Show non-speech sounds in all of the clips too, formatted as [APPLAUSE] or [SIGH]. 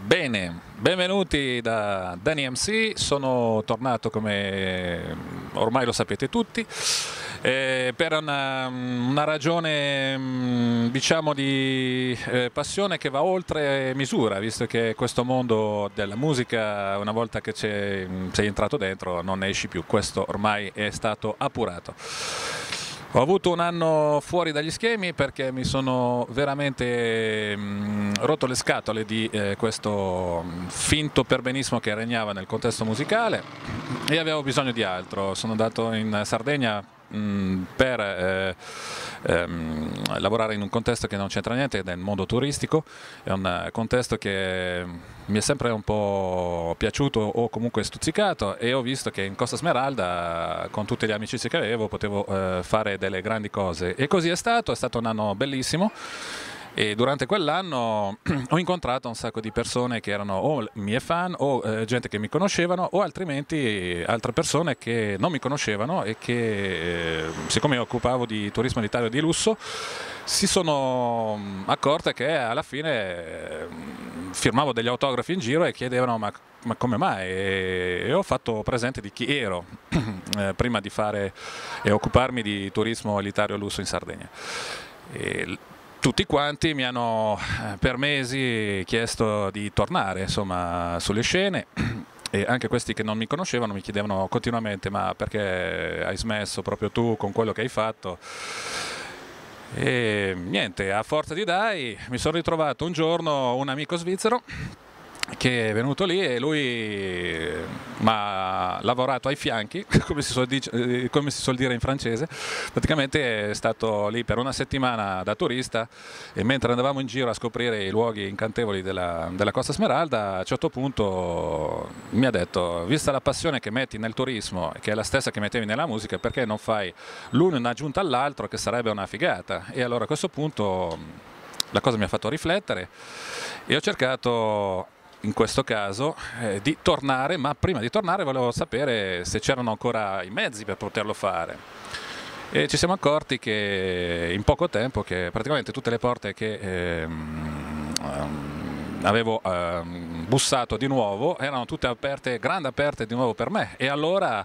Bene, benvenuti da Danny MC, sono tornato come ormai lo sapete tutti eh, per una, una, ragione mm, diciamo di eh, passione che va oltre misura visto che questo mondo della musica una volta che mm, sei entrato dentro non ne esci più, questo ormai è stato appurato. Ho avuto un anno fuori dagli schemi perché mi sono veramente mh, mm, rotto le scatole di eh, questo mm, finto perbenismo che regnava nel contesto musicale e avevo bisogno di altro. Sono andato in Sardegna Mm, per eh, ehm, lavorare in un contesto che non c'entra niente, che è il mondo turistico, è un eh, contesto che mi è sempre un po' piaciuto o comunque stuzzicato e ho visto che in Costa Smeralda con tutte le amicizie che avevo potevo eh, fare delle grandi cose e così è stato, è stato un anno bellissimo e durante quell'anno [CLEARS THROAT] ho incontrato un sacco di persone che erano o mie fan o eh, gente che mi conoscevano o altrimenti altre persone che non mi conoscevano e che eh, siccome mi occupavo di turismo in Italia di lusso si sono mm, accorte che alla fine mm, firmavo degli autografi in giro e chiedevano ma, ma come mai e, ho fatto presente di chi ero [CLEARS THROAT] eh, prima di fare e occuparmi di turismo elitario lusso in Sardegna. E tutti quanti mi hanno eh, per mesi chiesto di tornare insomma, sulle scene e anche questi che non mi conoscevano mi chiedevano continuamente ma perché hai smesso proprio tu con quello che hai fatto e niente, a forza di dai mi sono ritrovato un giorno un amico svizzero che è venuto lì e lui eh, mi ha lavorato ai fianchi, [LAUGHS] come si, dice, eh, come si, suol dire in francese, praticamente è stato lì per una settimana da turista e mentre andavamo in giro a scoprire i luoghi incantevoli della, della Costa Smeralda, a un certo punto mi ha detto, vista la passione che metti nel turismo, che è la stessa che mettevi nella musica, perché non fai l'uno in aggiunta all'altro che sarebbe una figata? E allora a questo punto... La cosa mi ha fatto riflettere e ho cercato in questo caso eh, di tornare, ma prima di tornare volevo sapere se c'erano ancora i mezzi per poterlo fare. E ci siamo accorti che in poco tempo che praticamente tutte le porte che ehm, ehm, avevo ehm, bussato di nuovo erano tutte aperte, grandi aperte di nuovo per me e allora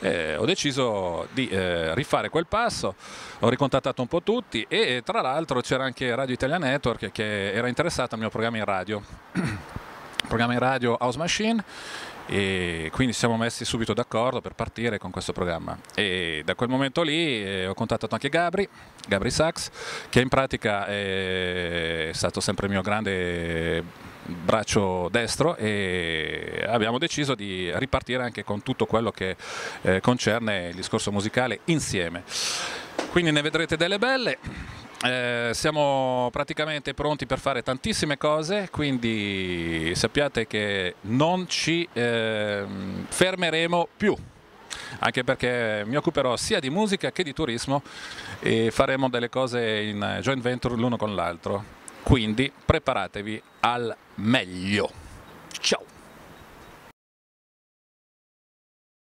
eh, ho deciso di eh, rifare quel passo, ho ricontattato un po' tutti e tra l'altro c'era anche Radio Italia Network che era interessata al mio programma in radio. [CLEARS THROAT] programma in radio House Machine e quindi ci siamo messi subito d'accordo per partire con questo programma e da quel momento lì eh, ho contattato anche Gabri, Gabri Sachs che in pratica è stato sempre il mio grande braccio destro e abbiamo deciso di ripartire anche con tutto quello che eh, concerne il discorso musicale insieme quindi ne vedrete delle belle eh, siamo praticamente pronti per fare tantissime cose, quindi sappiate che non ci eh, fermeremo più anche perché mi occuperò sia di musica che di turismo e faremo delle cose in joint venture l'uno con l'altro. Quindi preparatevi al meglio. Ciao!